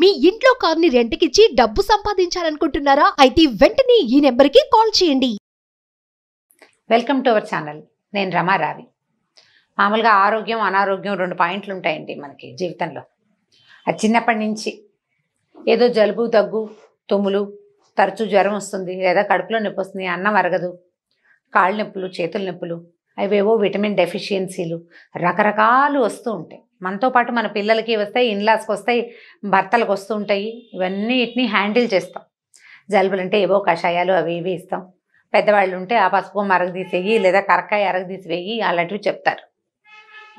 మీ ఇంట్లో ని రెంట్కిచ్చి డబ్బు సంపాదించాలనుకుంటున్నారా అయితే వెంటనే ఈ నెంబర్కి కాల్ చేయండి వెల్కమ్ టు అవర్ ఛానల్ నేను రమారావి మామూలుగా ఆరోగ్యం అనారోగ్యం రెండు పాయింట్లు ఉంటాయండి మనకి జీవితంలో అది చిన్నప్పటి నుంచి ఏదో జలుబు దగ్గు తుమ్ములు తరచూ జ్వరం వస్తుంది లేదా కడుపులో నొప్పి వస్తుంది అన్నం అరగదు కాళ్ళు నొప్పులు చేతుల నొప్పులు అవేవో విటమిన్ డెఫిషియన్సీలు రకరకాలు వస్తూ ఉంటాయి మనతో పాటు మన పిల్లలకి వస్తాయి ఇన్లాస్కి వస్తాయి భర్తలకు ఇవన్నీ ఇవన్నిటిని హ్యాండిల్ చేస్తాం జలుబులు అంటే ఏవో కషాయాలు అవి ఇవి ఇస్తాం పెద్దవాళ్ళు ఉంటే ఆ పసుపు తీసేయి లేదా కరకాయ అరగదీసివేయి అలాంటివి చెప్తారు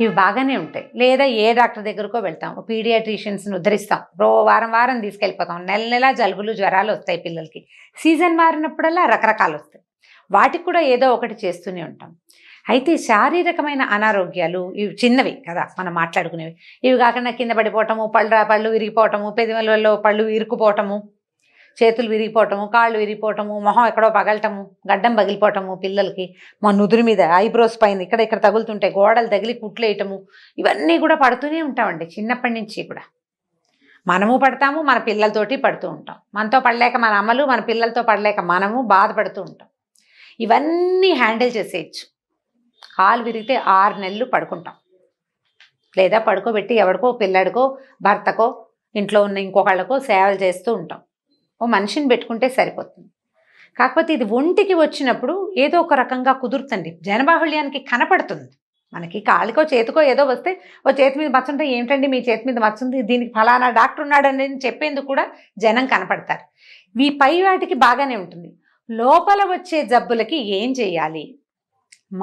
ఇవి బాగానే ఉంటాయి లేదా ఏ డాక్టర్ దగ్గరకో వెళ్తాం పీడియాట్రిషియన్స్ని ఉద్ధరిస్తాం రో వారం వారం తీసుకెళ్ళిపోతాం నెల నెల జలుబులు జ్వరాలు వస్తాయి పిల్లలకి సీజన్ మారినప్పుడల్లా రకరకాలు వస్తాయి వాటికి కూడా ఏదో ఒకటి చేస్తూనే ఉంటాం అయితే శారీరకమైన అనారోగ్యాలు ఇవి చిన్నవి కదా మనం మాట్లాడుకునేవి ఇవి కాకుండా కింద పడిపోవటము పళ్ళు పళ్ళు విరిగిపోవటము పెదిమలలో పళ్ళు ఇరుకుపోవటము చేతులు విరిగిపోవటము కాళ్ళు విరిగిపోవటము మొహం ఎక్కడో పగలటము గడ్డం పగిలిపోవటము పిల్లలకి మా నుదురు మీద ఐబ్రోస్ పైన ఇక్కడ ఇక్కడ తగులుతుంటాయి గోడలు తగిలి కుట్లేయటము ఇవన్నీ కూడా పడుతూనే ఉంటామండి చిన్నప్పటి నుంచి కూడా మనము పడతాము మన పిల్లలతోటి పడుతూ ఉంటాం మనతో పడలేక మన అమ్మలు మన పిల్లలతో పడలేక మనము బాధపడుతూ ఉంటాం ఇవన్నీ హ్యాండిల్ చేసేయచ్చు కాలు విరిగితే ఆరు నెలలు పడుకుంటాం లేదా పడుకోబెట్టి ఎవరికో పిల్లడికో భర్తకో ఇంట్లో ఉన్న ఇంకొకళ్ళకో సేవలు చేస్తూ ఉంటాం ఓ మనిషిని పెట్టుకుంటే సరిపోతుంది కాకపోతే ఇది ఒంటికి వచ్చినప్పుడు ఏదో ఒక రకంగా కుదురుతుంది జనబాహుళ్యానికి కనపడుతుంది మనకి కాలికో చేతికో ఏదో వస్తే ఓ చేతి మీద మచ్చ ఉంటే ఏమిటండి మీ చేతి మీద మచ్చ ఉంది దీనికి ఫలానా డాక్టర్ ఉన్నాడని చెప్పేందుకు కూడా జనం కనపడతారు ఈ పై వాటికి బాగానే ఉంటుంది లోపల వచ్చే జబ్బులకి ఏం చేయాలి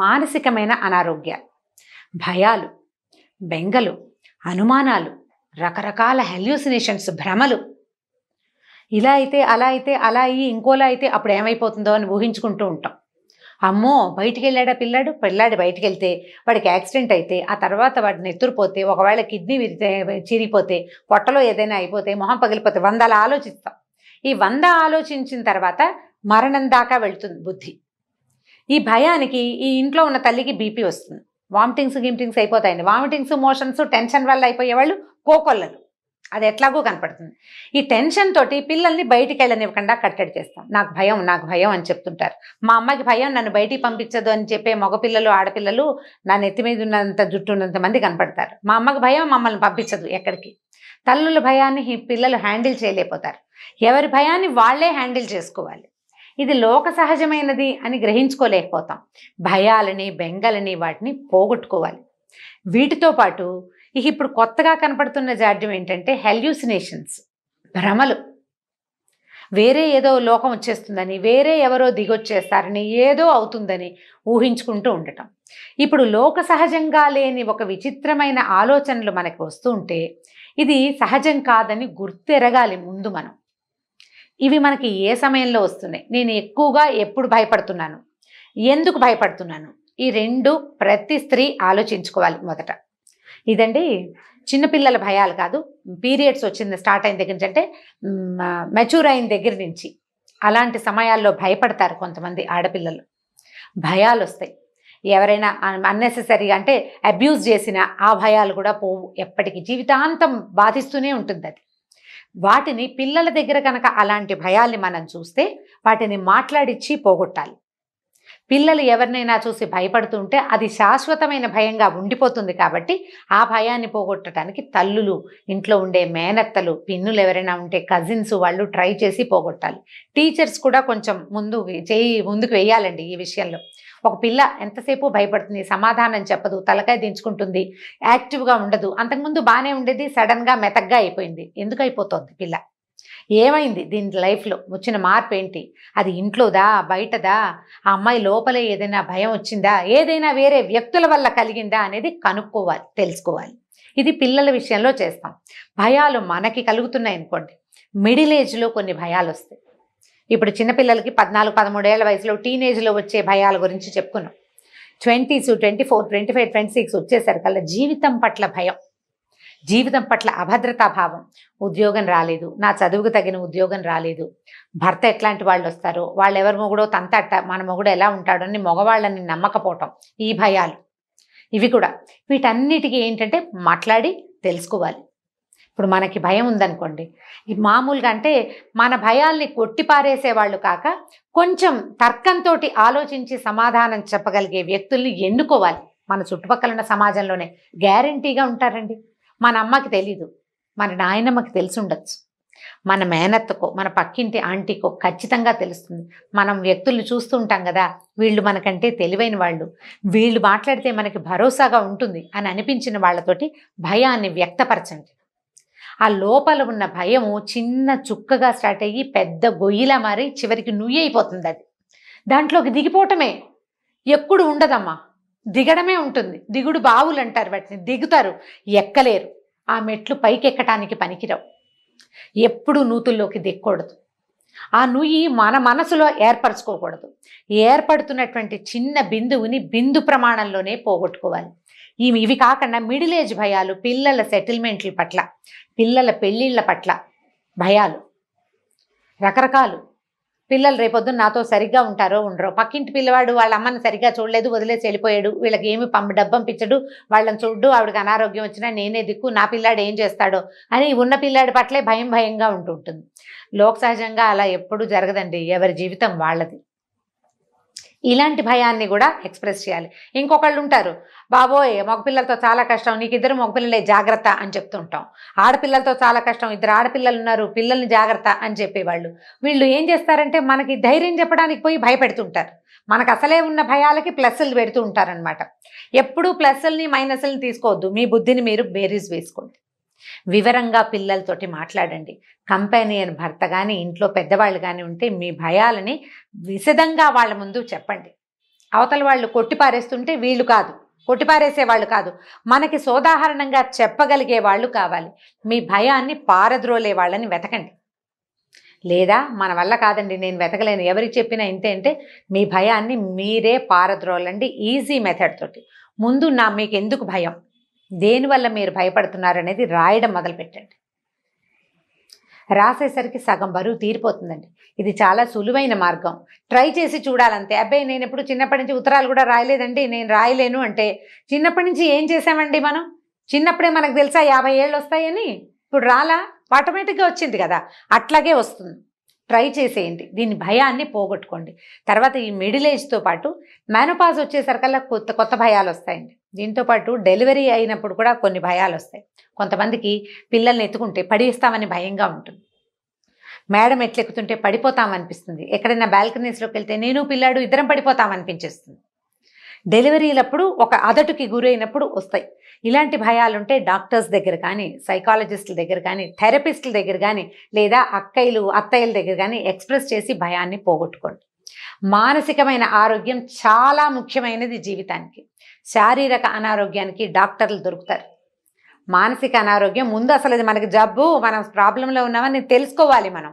మానసికమైన అనారోగ్యాలు భయాలు బెంగలు అనుమానాలు రకరకాల హెల్యూసినేషన్స్ భ్రమలు ఇలా అయితే అలా అయితే అలా అయ్యి ఇంకోలా అయితే అప్పుడు ఏమైపోతుందో అని ఊహించుకుంటూ ఉంటాం అమ్మో బయటికి వెళ్ళాడా పిల్లాడు పిల్లాడు బయటికి వెళ్తే వాడికి యాక్సిడెంట్ అయితే ఆ తర్వాత వాడిని నెత్తురిపోతే ఒకవేళ కిడ్నీ విరితే చిరిగిపోతే పొట్టలో ఏదైనా అయిపోతే మొహం పగిలిపోతే వందలు ఆలోచిస్తాం ఈ వంద ఆలోచించిన తర్వాత మరణం దాకా వెళ్తుంది బుద్ధి ఈ భయానికి ఈ ఇంట్లో ఉన్న తల్లికి బీపీ వస్తుంది వామిటింగ్స్ గిమిటింగ్స్ అయిపోతాయండి వామిటింగ్స్ మోషన్స్ టెన్షన్ వల్ల అయిపోయేవాళ్ళు కోకొల్లలు అది ఎట్లాగో కనపడుతుంది ఈ టెన్షన్ తోటి పిల్లల్ని బయటికి వెళ్ళనివ్వకుండా కట్టడి చేస్తాం నాకు భయం నాకు భయం అని చెప్తుంటారు మా అమ్మకి భయం నన్ను బయటికి పంపించదు అని చెప్పే మగపిల్లలు ఆడపిల్లలు నా నెత్తి మీద ఉన్నంత జుట్టు ఉన్నంత మంది కనపడతారు మా అమ్మకి భయం మమ్మల్ని పంపించదు ఎక్కడికి తల్లుల భయాన్ని పిల్లలు హ్యాండిల్ చేయలేకపోతారు ఎవరి భయాన్ని వాళ్లే హ్యాండిల్ చేసుకోవాలి ఇది లోక సహజమైనది అని గ్రహించుకోలేకపోతాం భయాలని బెంగలని వాటిని పోగొట్టుకోవాలి వీటితో పాటు ఇక ఇప్పుడు కొత్తగా కనపడుతున్న జాడ్యం ఏంటంటే హెల్యూసినేషన్స్ భ్రమలు వేరే ఏదో లోకం వచ్చేస్తుందని వేరే ఎవరో దిగొచ్చేస్తారని ఏదో అవుతుందని ఊహించుకుంటూ ఉండటం ఇప్పుడు లోక సహజంగా లేని ఒక విచిత్రమైన ఆలోచనలు మనకు వస్తూ ఉంటే ఇది సహజం కాదని గుర్తెరగాలి ముందు మనం ఇవి మనకి ఏ సమయంలో వస్తున్నాయి నేను ఎక్కువగా ఎప్పుడు భయపడుతున్నాను ఎందుకు భయపడుతున్నాను ఈ రెండు ప్రతి స్త్రీ ఆలోచించుకోవాలి మొదట ఇదండి చిన్నపిల్లల భయాలు కాదు పీరియడ్స్ వచ్చింది స్టార్ట్ అయిన దగ్గర నుంచి అంటే మెచ్యూర్ అయిన దగ్గర నుంచి అలాంటి సమయాల్లో భయపడతారు కొంతమంది ఆడపిల్లలు భయాలు వస్తాయి ఎవరైనా అన్నెసెసరీగా అంటే అబ్యూజ్ చేసిన ఆ భయాలు కూడా పోవు ఎప్పటికీ జీవితాంతం బాధిస్తూనే ఉంటుంది అది వాటిని పిల్లల దగ్గర కనుక అలాంటి భయాల్ని మనం చూస్తే వాటిని మాట్లాడిచ్చి పోగొట్టాలి పిల్లలు ఎవరినైనా చూసి భయపడుతుంటే అది శాశ్వతమైన భయంగా ఉండిపోతుంది కాబట్టి ఆ భయాన్ని పోగొట్టడానికి తల్లులు ఇంట్లో ఉండే మేనత్తలు పిన్నులు ఎవరైనా ఉంటే కజిన్స్ వాళ్ళు ట్రై చేసి పోగొట్టాలి టీచర్స్ కూడా కొంచెం ముందు చేయి ముందుకు వేయాలండి ఈ విషయంలో ఒక పిల్ల ఎంతసేపు భయపడుతుంది సమాధానం చెప్పదు తలకాయ దించుకుంటుంది యాక్టివ్గా ఉండదు అంతకుముందు బాగానే ఉండేది సడన్గా మెతగ్గా అయిపోయింది ఎందుకు అయిపోతుంది పిల్ల ఏమైంది దీని లైఫ్లో వచ్చిన మార్పు ఏంటి అది ఇంట్లోదా బయటదా ఆ అమ్మాయి లోపలే ఏదైనా భయం వచ్చిందా ఏదైనా వేరే వ్యక్తుల వల్ల కలిగిందా అనేది కనుక్కోవాలి తెలుసుకోవాలి ఇది పిల్లల విషయంలో చేస్తాం భయాలు మనకి కలుగుతున్నాయి అనుకోండి మిడిల్ ఏజ్లో కొన్ని భయాలు వస్తాయి ఇప్పుడు చిన్నపిల్లలకి పద్నాలుగు పదమూడేళ్ల వయసులో టీనేజ్లో వచ్చే భయాల గురించి చెప్పుకున్నాం twenties twenty four twenty five twenty six వచ్చేసరికల్లా జీవితం పట్ల భయం జీవితం పట్ల అభద్రతా భావం ఉద్యోగం రాలేదు నా చదువుకు తగిన ఉద్యోగం రాలేదు భర్త ఎట్లాంటి వాళ్ళు వస్తారో వాళ్ళు ఎవరి మొగుడో తంతట్ట మన మొగుడు ఎలా ఉంటాడో అని మగవాళ్ళని నమ్మకపోవటం ఈ భయాలు ఇవి కూడా వీటన్నిటికీ ఏంటంటే మాట్లాడి తెలుసుకోవాలి ఇప్పుడు మనకి భయం ఉందనుకోండి మామూలుగా అంటే మన భయాల్ని కొట్టిపారేసే వాళ్ళు కాక కొంచెం తర్కంతో ఆలోచించి సమాధానం చెప్పగలిగే వ్యక్తుల్ని ఎన్నుకోవాలి మన చుట్టుపక్కల ఉన్న సమాజంలోనే గ్యారంటీగా ఉంటారండి మన అమ్మకి తెలీదు మన నాయనమ్మకి తెలిసి ఉండొచ్చు మన మేనత్తకో మన పక్కింటి ఆంటీకో ఖచ్చితంగా తెలుస్తుంది మనం వ్యక్తులు చూస్తూ ఉంటాం కదా వీళ్ళు మనకంటే తెలివైన వాళ్ళు వీళ్ళు మాట్లాడితే మనకి భరోసాగా ఉంటుంది అని అనిపించిన వాళ్ళతోటి భయాన్ని వ్యక్తపరచండి ఆ లోపల ఉన్న భయము చిన్న చుక్కగా స్టార్ట్ అయ్యి పెద్ద గొయ్యిలా మారి చివరికి నుయ్యి అయిపోతుంది అది దాంట్లోకి దిగిపోవటమే ఎప్పుడు ఉండదమ్మా దిగడమే ఉంటుంది దిగుడు బావులు అంటారు వాటిని దిగుతారు ఎక్కలేరు ఆ మెట్లు పైకి ఎక్కటానికి పనికిరావు ఎప్పుడు నూతుల్లోకి దిక్కకూడదు ఆ నుయ్యి మన మనసులో ఏర్పరచుకోకూడదు ఏర్పడుతున్నటువంటి చిన్న బిందువుని బిందు ప్రమాణంలోనే పోగొట్టుకోవాలి ఈ ఇవి కాకుండా మిడిల్ ఏజ్ భయాలు పిల్లల సెటిల్మెంట్ల పట్ల పిల్లల పెళ్ళిళ్ళ పట్ల భయాలు రకరకాలు పిల్లలు రేపొద్దున నాతో సరిగ్గా ఉంటారో ఉండరు పక్కింటి పిల్లవాడు వాళ్ళ అమ్మని సరిగ్గా చూడలేదు వదిలేసి వెళ్ళిపోయాడు వీళ్ళకి ఏమి డబ్బం డబ్బంపించడు వాళ్ళని చూడు ఆవిడకి అనారోగ్యం వచ్చినా నేనే దిక్కు నా పిల్లాడు ఏం చేస్తాడో అని ఉన్న పిల్లాడి పట్లే భయం భయంగా ఉంటుంటుంది లోక్ సహజంగా అలా ఎప్పుడూ జరగదండి ఎవరి జీవితం వాళ్ళది ఇలాంటి భయాన్ని కూడా ఎక్స్ప్రెస్ చేయాలి ఇంకొకళ్ళు ఉంటారు బాబోయ్ మగపిల్లలతో చాలా కష్టం నీకు ఇద్దరు మగపిల్లలే జాగ్రత్త అని చెప్తుంటాం ఆడపిల్లలతో చాలా కష్టం ఇద్దరు ఆడపిల్లలు ఉన్నారు పిల్లల్ని జాగ్రత్త అని చెప్పేవాళ్ళు వీళ్ళు ఏం చేస్తారంటే మనకి ధైర్యం చెప్పడానికి పోయి భయపెడుతుంటారు మనకు అసలే ఉన్న భయాలకి ప్లస్లు పెడుతూ ఉంటారనమాట ఎప్పుడూ ప్లస్సుల్ని మైనస్సుల్ని తీసుకోవద్దు మీ బుద్ధిని మీరు బేరీస్ వేసుకోండి వివరంగా పిల్లలతోటి మాట్లాడండి కంపెనీయర్ భర్త కానీ ఇంట్లో పెద్దవాళ్ళు కానీ ఉంటే మీ భయాలని విశదంగా వాళ్ళ ముందు చెప్పండి అవతల వాళ్ళు కొట్టిపారేస్తుంటే వీళ్ళు కాదు కొట్టిపారేసే వాళ్ళు కాదు మనకి సోదాహరణంగా చెప్పగలిగే వాళ్ళు కావాలి మీ భయాన్ని పారద్రోలే వాళ్ళని వెతకండి లేదా మన వల్ల కాదండి నేను వెతకలేను ఎవరికి చెప్పినా ఇంతే అంటే మీ భయాన్ని మీరే పారద్రోలండి ఈజీ మెథడ్ తోటి ముందు నా మీకు ఎందుకు భయం దేనివల్ల మీరు భయపడుతున్నారు అనేది రాయడం మొదలుపెట్టండి రాసేసరికి సగం బరువు తీరిపోతుందండి ఇది చాలా సులువైన మార్గం ట్రై చేసి చూడాలంతే అబ్బాయి నేను ఎప్పుడు చిన్నప్పటి నుంచి ఉత్తరాలు కూడా రాయలేదండి నేను రాయలేను అంటే చిన్నప్పటి నుంచి ఏం చేసామండి మనం చిన్నప్పుడే మనకు తెలుసా యాభై ఏళ్ళు వస్తాయని ఇప్పుడు రాలా ఆటోమేటిక్గా వచ్చింది కదా అట్లాగే వస్తుంది ట్రై చేసేయండి దీని భయాన్ని పోగొట్టుకోండి తర్వాత ఈ మిడిల్ ఏజ్తో పాటు మెనోపాజ్ వచ్చేసరికల్లా కొత్త కొత్త భయాలు వస్తాయండి దీంతో పాటు డెలివరీ అయినప్పుడు కూడా కొన్ని భయాలు వస్తాయి కొంతమందికి పిల్లల్ని ఎత్తుకుంటే పడిస్తామని భయంగా ఉంటుంది మేడం ఎట్లెక్కుతుంటే పడిపోతామనిపిస్తుంది ఎక్కడైనా బాల్కనీస్లోకి వెళ్తే నేను పిల్లాడు ఇద్దరం పడిపోతామనిపించేస్తుంది డెలివరీలప్పుడు ఒక అదటుకి గురైనప్పుడు వస్తాయి ఇలాంటి భయాలుంటే డాక్టర్స్ దగ్గర కానీ సైకాలజిస్టుల దగ్గర కానీ థెరపిస్టుల దగ్గర కానీ లేదా అక్కయ్యలు అత్తయ్యల దగ్గర కానీ ఎక్స్ప్రెస్ చేసి భయాన్ని పోగొట్టుకోండి మానసికమైన ఆరోగ్యం చాలా ముఖ్యమైనది జీవితానికి శారీరక అనారోగ్యానికి డాక్టర్లు దొరుకుతారు మానసిక అనారోగ్యం ముందు అసలు అది మనకి జబ్బు మనం ప్రాబ్లంలో ఉన్నామని తెలుసుకోవాలి మనం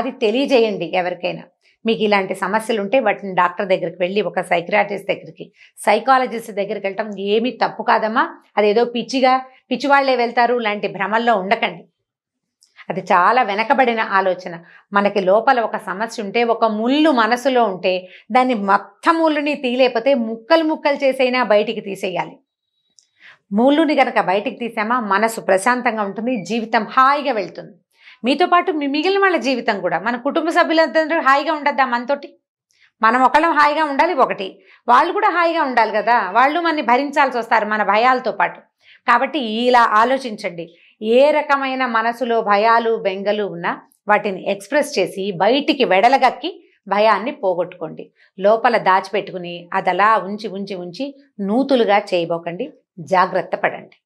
అది తెలియజేయండి ఎవరికైనా మీకు ఇలాంటి సమస్యలు ఉంటే వాటిని డాక్టర్ దగ్గరికి వెళ్ళి ఒక సైక్రాటిస్ట్ దగ్గరికి సైకాలజిస్ట్ దగ్గరికి వెళ్ళటం ఏమీ తప్పు కాదమ్మా అదేదో పిచ్చిగా పిచ్చి వాళ్ళే వెళ్తారు లాంటి భ్రమల్లో ఉండకండి అది చాలా వెనకబడిన ఆలోచన మనకి లోపల ఒక సమస్య ఉంటే ఒక ముళ్ళు మనసులో ఉంటే దాన్ని మొత్తం ముళ్ళుని తీయలేకపోతే ముక్కలు ముక్కలు చేసైనా బయటికి తీసేయాలి ముళ్ళుని కనుక బయటికి తీసామా మనసు ప్రశాంతంగా ఉంటుంది జీవితం హాయిగా వెళ్తుంది మీతో పాటు మీ మిగిలిన వాళ్ళ జీవితం కూడా మన కుటుంబ సభ్యులందరూ హాయిగా ఉండద్దా మనతోటి మనం ఒకళ్ళం హాయిగా ఉండాలి ఒకటి వాళ్ళు కూడా హాయిగా ఉండాలి కదా వాళ్ళు మనని భరించాల్సి వస్తారు మన భయాలతో పాటు కాబట్టి ఇలా ఆలోచించండి ఏ రకమైన మనసులో భయాలు బెంగలు ఉన్నా వాటిని ఎక్స్ప్రెస్ చేసి బయటికి వెడలగక్కి భయాన్ని పోగొట్టుకోండి లోపల దాచిపెట్టుకుని అదలా ఉంచి ఉంచి ఉంచి నూతులుగా చేయబోకండి జాగ్రత్త పడండి